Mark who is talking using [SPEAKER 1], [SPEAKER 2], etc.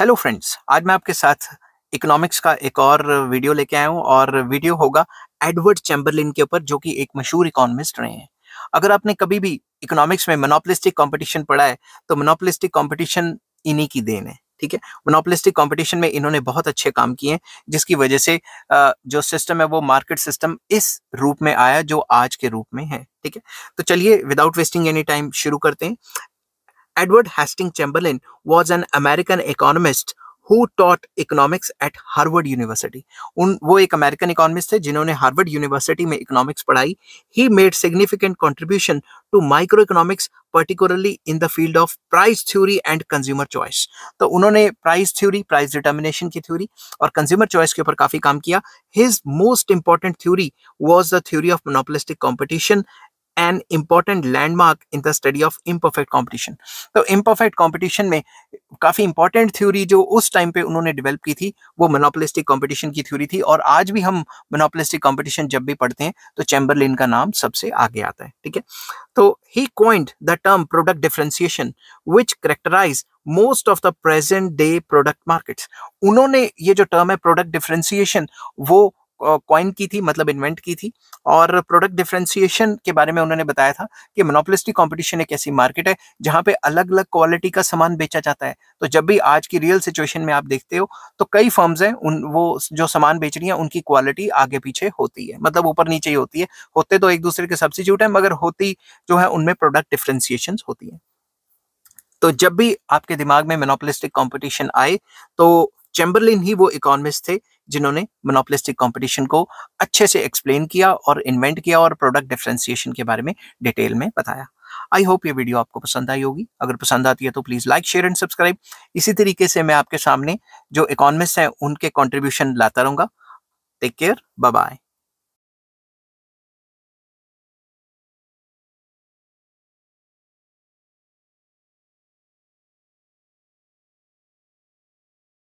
[SPEAKER 1] Hello friends आज मैं आपके साथ इकोनॉमिक्स का एक और वीडियो लेके आया हूँ और वीडियो होगा एडवर्ड चैम्बरलिन के ऊपर जो कि एक मशहूर इकोनॉमिस्ट रहे हैं अगर आपने कभी भी इकोनॉमिक्स में मोनोपलिस्टिक कंपटीशन पढ़ा है तो मोनोपलिस्टिक कंपटीशन इन्हीं की देन है ठीक है मोनोपलिस्टिक कॉम्पिटिशन में इन्होंने बहुत अच्छे काम किए जिसकी वजह से जो सिस्टम है वो मार्केट सिस्टम इस रूप में आया जो आज के रूप में है ठीक है तो चलिए विदाउट वेस्टिंग एनी टाइम शुरू करते हैं Edward Hastings Chamberlain was an American economist who taught economics at Harvard University. Un, वो एक अमेरिकन इकोनॉमिस्ट थे जिन्होंने हार्वर्ड यूनिवर्सिटी में इकोनॉमिक्स पढ़ाई he made significant contribution to microeconomics particularly in the field of price theory and consumer choice तो उन्होंने price theory price determination की theory और कंज्यूमर चॉइस के ऊपर काफी काम किया his most important theory was the theory of monopolistic competition an important landmark in the study of imperfect competition तो इम्परफेक्ट कॉम्पिटिशन में काफ़ी इंपॉर्टेंट थ्योरी जो उस टाइम पे उन्होंने डेवलप की थी वो मोनोपोलिस्टिक कॉम्पिटिशन की थ्योरी थी और आज भी हम मोनोपोलिस्टिक कॉम्पिटिशन जब भी पढ़ते हैं तो चैम्बरलिन का नाम सबसे आगे आता है ठीक है तो he coined the term product differentiation which characterize most of the present day product markets उन्होंने ये जो टर्म है प्रोडक्ट डिफ्रेंसिएशन वो कॉइन की थी मतलब इन्वेंट की थी और प्रोडक्ट डिफ्रेंसिएशन के बारे में उन्होंने बताया था कि मोनोपोलिस्टिक कॉम्पिटिशन एक ऐसी मार्केट है जहां पे अलग अलग क्वालिटी का सामान बेचा जाता है तो जब भी आज की रियल सिचुएशन में आप देखते हो तो कई फर्म्स हैं उन वो जो सामान बेच रही हैं उनकी क्वालिटी आगे पीछे होती है मतलब ऊपर नीचे ही होती है होते तो एक दूसरे के सब्सिट्यूट है मगर होती जो है उनमें प्रोडक्ट डिफ्रेंसिएशन होती है तो जब भी आपके दिमाग में मोनोपोलिस्टिक कंपटीशन आए तो चैम्बरलिन ही वो इकोनॉमिस्ट थे जिन्होंने मोनोपलिस्टिक कॉम्पिटिशन को अच्छे से एक्सप्लेन किया और इन्वेंट किया और प्रोडक्ट डिफ्रेंसिएशन के बारे में डिटेल में बताया आई होप ये वीडियो आपको पसंद आई होगी अगर पसंद आती है तो please like share and subscribe इसी तरीके से मैं आपके सामने जो इकोनमिस्ट हैं उनके कॉन्ट्रीब्यूशन लाता रहूंगा टेक केयर बाय